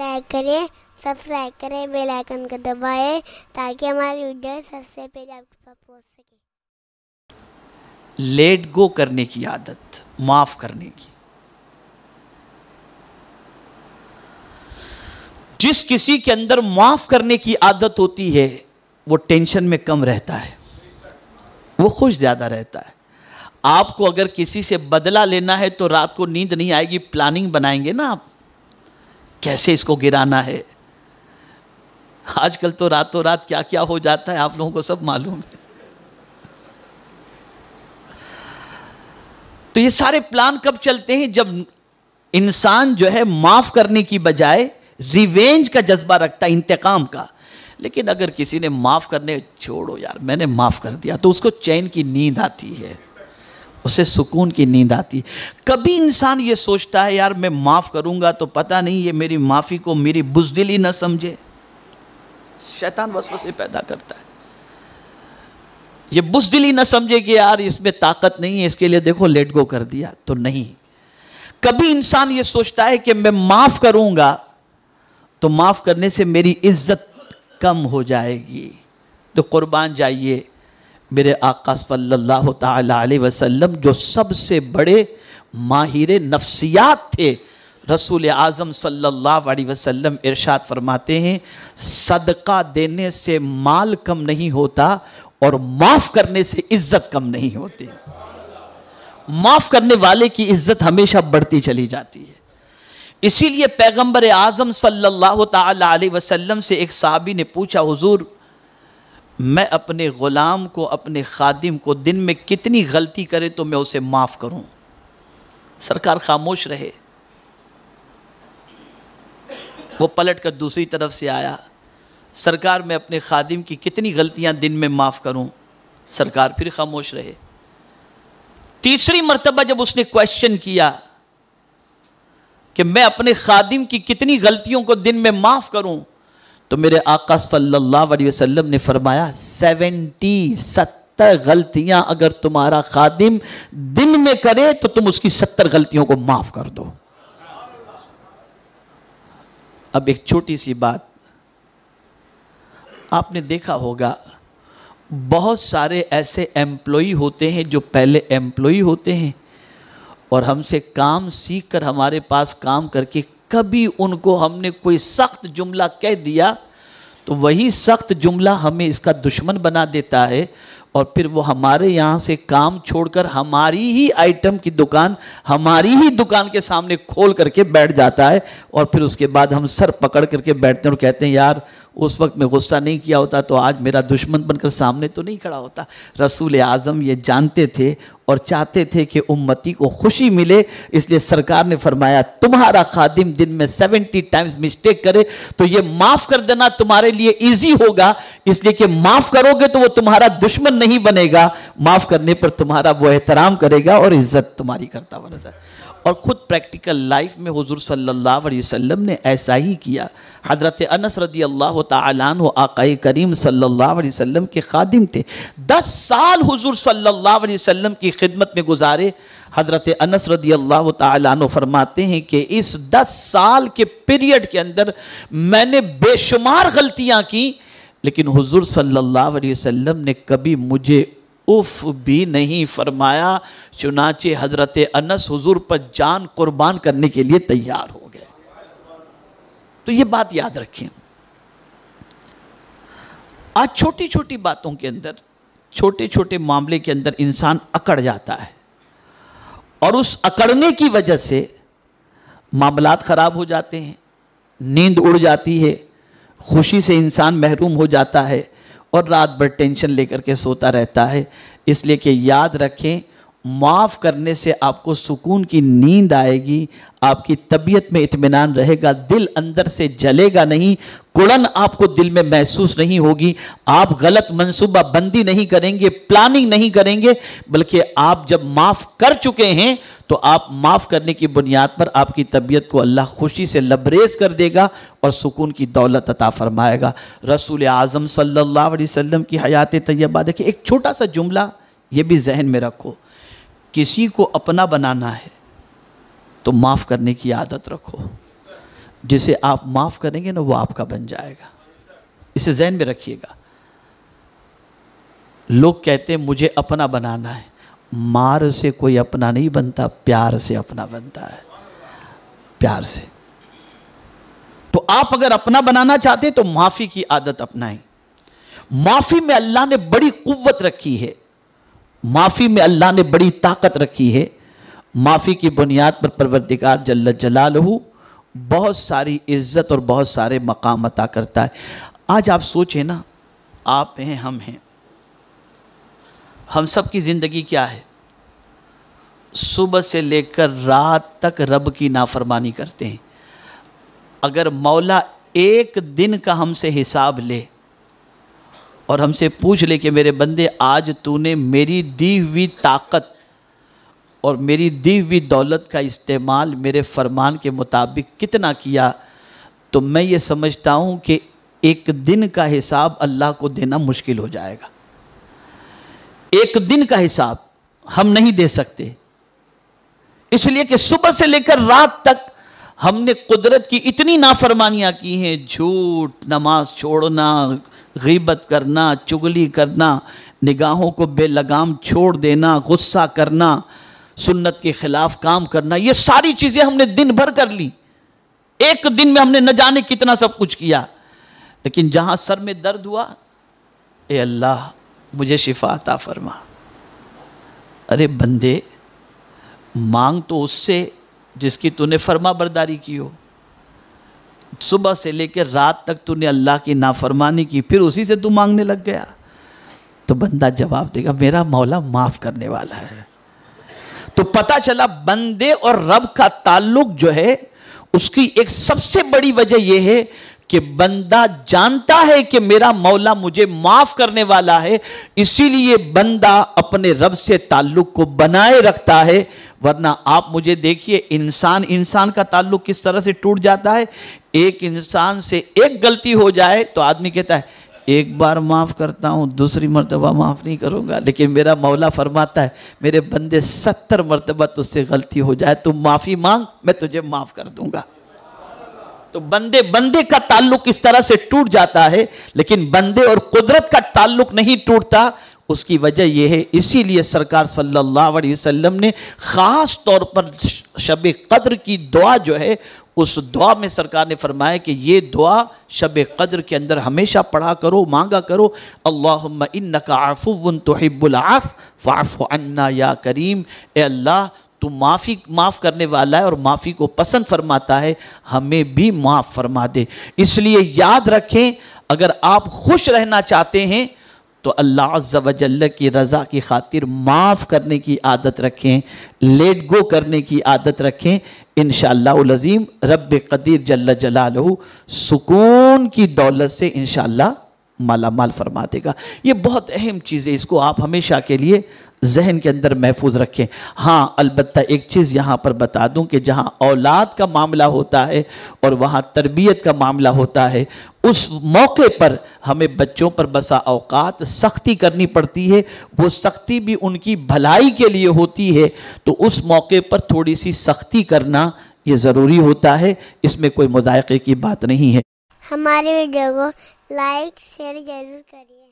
like करें subscribe करें bell icon को दबाएं ताकि हमारी वीडियो सबसे पहले आपके पास पहुंच सके लेट गो करने की आदत माफ करने की जिस किसी के अंदर माफ करने की आदत होती है वो टेंशन में कम रहता है वो खुश ज्यादा रहता है आपको अगर किसी से बदला लेना है तो रात को नींद नहीं आएगी प्लानिंग बनाएंगे ना आप कैसे इसको गिराना है आजकल तो रातों रात क्या क्या हो जाता है आप लोगों को सब मालूम है तो ये सारे प्लान कब चलते हैं जब इंसान जो है माफ करने की बजाय रिवेंज का जज्बा रखता है इंतकाम का लेकिन अगर किसी ने माफ करने छोड़ो यार मैंने माफ कर दिया तो उसको चैन की नींद आती है उसे सुकून की नींद आती है कभी इंसान ये सोचता है यार मैं माफ़ करूंगा तो पता नहीं ये मेरी माफ़ी को मेरी बुजदिली ना समझे शैतान वसवसे पैदा करता है ये बुजदिली ना समझे कि यार इसमें ताकत नहीं है इसके लिए देखो लेट गो कर दिया तो नहीं कभी इंसान ये सोचता है कि मैं माफ़ करूँगा तो माफ़ करने से मेरी इज्जत कम हो जाएगी तो कुर्बान जाइए मेरे आका सल्लल्लाहु अलैहि वसल्लम जो सबसे बड़े माहिर नफ्सियात थे रसूल आज़म सल्लल्लाहु अलैहि वसल्लम इरशाद फरमाते हैं सदका देने से माल कम नहीं होता और माफ़ करने से इज्जत कम नहीं होती माफ़ करने वाले की इज्जत हमेशा बढ़ती चली जाती है इसीलिए पैगंबर आज़म सल्लल्लाहु अलैहि वसल्लम से एक साहबी ने पूछा हुजूर मैं अपने ग़ुलाम को अपने खादिम को दिन में कितनी गलती करे तो मैं उसे माफ़ करूं सरकार खामोश रहे वो पलट कर दूसरी तरफ से आया सरकार मैं अपने खादिम की कितनी गलतियां दिन में माफ़ करूं सरकार फिर खामोश रहे तीसरी मरतबा जब उसने क्वेश्चन किया कि मैं अपने खादिम की कितनी गलतियों को दिन में माफ़ करूं तो मेरे आका सल्लल्लाहु अलैहि वसल्लम ने फरमाया सेवेंटी सत्तर गलतियां अगर तुम्हारा खादिम दिन में करे तो तुम उसकी सत्तर गलतियों को माफ कर दो अब एक छोटी सी बात आपने देखा होगा बहुत सारे ऐसे एम्प्लॉय होते हैं जो पहले एम्प्लॉय होते हैं और हमसे काम सीख कर हमारे पास काम करके कभी उनको हमने कोई सख्त जुमला कह दिया तो वही सख्त जुमला हमें इसका दुश्मन बना देता है और फिर वो हमारे यहाँ से काम छोड़कर हमारी ही आइटम की दुकान हमारी ही दुकान के सामने खोल करके बैठ जाता है और फिर उसके बाद हम सर पकड़ करके बैठते हैं और कहते हैं यार उस वक्त मैं गुस्सा नहीं किया होता तो आज मेरा दुश्मन बनकर सामने तो नहीं खड़ा होता रसूल आज़म ये जानते थे और चाहते थे कि उम्मती को खुशी मिले इसलिए सरकार ने फरमाया तुम्हारा खादिम दिन में सेवेंटी टाइम्स मिस्टेक करे तो ये माफ़ कर देना तुम्हारे लिए इजी होगा इसलिए कि माफ़ करोगे तो वो तुम्हारा दुश्मन नहीं बनेगा माफ़ करने पर तुम्हारा वो एहतराम करेगा और इज्जत तुम्हारी करता है और ख़ुद प्रैक्टिकल लाइफ में हुजूर सल्लल्लाहु अलैहि वसल्लम ने ऐसा ही किया हज़रत अनस रदी अल्लाह तन आकाए करीम सल्लल्लाहु अलैहि वसल्लम के खादिम थे दस साल हुजूर सल्लल्लाहु अलैहि वसल्लम की खिदमत में गुजारे हज़रत अनस रदी अल्लाह तन फरमाते हैं कि इस दस साल के पीरियड के अंदर मैंने बेशुमार गलतियाँ की लेकिन हुजूर सल्लल्लाहु अलैहि वसल्लम ने कभी मुझे उफ भी नहीं फरमाया चुनाचे हजरत अनस हुजूर पर जान कुर्बान करने के लिए तैयार हो गए तो ये बात याद रखें आज छोटी छोटी बातों के अंदर छोटे छोटे मामले के अंदर इंसान अकड़ जाता है और उस अकड़ने की वजह से मामलात ख़राब हो जाते हैं नींद उड़ जाती है खुशी से इंसान महरूम हो जाता है और रात भर टेंशन लेकर के सोता रहता है इसलिए कि याद रखें माफ़ करने से आपको सुकून की नींद आएगी आपकी तबीयत में इत्मीनान रहेगा दिल अंदर से जलेगा नहीं कुड़न आपको दिल में महसूस नहीं होगी आप गलत मनसूबा बंदी नहीं करेंगे प्लानिंग नहीं करेंगे बल्कि आप जब माफ़ कर चुके हैं तो आप माफ़ करने की बुनियाद पर आपकी तबीयत को अल्लाह खुशी से लबरेज कर देगा और सुकून की दौलत अता फरमाएगा रसूल आज़म सल्लल्लाहु अलैहि वसल्लम की हयात तैयबा देखिए एक छोटा सा जुमला ये भी जहन में रखो किसी को अपना बनाना है तो माफ़ करने की आदत रखो जिसे आप माफ़ करेंगे ना वो आपका बन जाएगा इसे जहन में रखिएगा लोग कहते हैं मुझे अपना बनाना है मार से कोई अपना नहीं बनता प्यार से अपना बनता है प्यार से तो आप अगर अपना बनाना चाहते हैं तो माफ़ी की आदत अपनाएं माफ़ी में अल्लाह ने बड़ी कुव्वत रखी है माफ़ी में अल्लाह ने बड़ी ताकत रखी है माफ़ी की बुनियाद पर परवरदिगार जल्ल जलालहू बहुत सारी इज्जत और बहुत सारे मकाम अता करता है आज आप सोचें ना आप हैं हम हैं हम सब की ज़िंदगी क्या है सुबह से लेकर रात तक रब की नाफरमानी करते हैं अगर मौला एक दिन का हमसे हिसाब ले और हमसे पूछ ले कि मेरे बंदे आज तूने मेरी दी हुई ताकत और मेरी दी हुई दौलत का इस्तेमाल मेरे फरमान के मुताबिक कितना किया तो मैं ये समझता हूँ कि एक दिन का हिसाब अल्लाह को देना मुश्किल हो जाएगा एक दिन का हिसाब हम नहीं दे सकते इसलिए कि सुबह से लेकर रात तक हमने कुदरत की इतनी नाफरमानियां की हैं झूठ नमाज छोड़ना गीबत करना चुगली करना निगाहों को बेलगाम छोड़ देना गुस्सा करना सुन्नत के ख़िलाफ़ काम करना ये सारी चीज़ें हमने दिन भर कर ली एक दिन में हमने न जाने कितना सब कुछ किया लेकिन जहाँ सर में दर्द हुआ ए अल्लाह मुझे शिफा अता फरमा अरे बंदे मांग तो उससे जिसकी तूने फर्मा बरदारी की हो सुबह से लेकर रात तक तूने अल्लाह की नाफरमानी की फिर उसी से तू मांगने लग गया तो बंदा जवाब देगा मेरा मौला माफ़ करने वाला है तो पता चला बंदे और रब का ताल्लुक जो है उसकी एक सबसे बड़ी वजह यह है कि बंदा जानता है कि मेरा मौला मुझे माफ करने वाला है इसीलिए बंदा अपने रब से ताल्लुक को बनाए रखता है वरना आप मुझे देखिए इंसान इंसान का ताल्लुक किस तरह से टूट जाता है एक इंसान से एक गलती हो जाए तो आदमी कहता है एक बार माफ़ करता हूँ दूसरी मरतबा माफ़ नहीं करूँगा लेकिन मेरा मौला फरमाता है मेरे बंदे सत्तर मरतबा तुझसे गलती हो जाए तुम माफ़ी मांग मैं तुझे माफ़ कर दूँगा तो बंदे बंदे का ताल्लुक इस तरह से टूट जाता है लेकिन बंदे और कुदरत का ताल्लुक नहीं टूटता उसकी वजह यह है इसीलिए सरकार सल्लल्लाहु अलैहि वसल्लम ने ख़ास तौर पर शब कद्र की दुआ जो है उस दुआ में सरकार ने फरमाया कि ये दुआ शब कद्र के अंदर हमेशा पढ़ा करो मांगा करो अल्लाह इन काफ़ुन तोहिबुलआफ़ फ़ाफ़ अन्ना या करीम ए अल्लाह तू माफ़ी माफ़ करने वाला है और माफ़ी को पसंद फरमाता है हमें भी माफ़ फरमा दे इसलिए याद रखें अगर आप खुश रहना चाहते हैं तो अल्लाह अज्जल की रज़ा की खातिर माफ़ करने की आदत रखें लेट गो करने की आदत रखें इन शज़ीम रब कदीर जल्ला जलालहू सुकून की दौलत से इन मालामाल फरमा देगा ये बहुत अहम चीज़ है इसको आप हमेशा के लिए जहन के अंदर महफूज रखें हाँ अलबत् एक चीज़ यहाँ पर बता दूँ कि जहाँ औलाद का मामला होता है और वहाँ तरबियत का मामला होता है उस मौके पर हमें बच्चों पर बसा अवकात सख्ती करनी पड़ती है वो सख्ती भी उनकी भलाई के लिए होती है तो उस मौके पर थोड़ी सी सख्ती करना ये ज़रूरी होता है इसमें कोई मजायक़े की बात नहीं है हमारे वीडियो को लाइक शेयर जरूर करिए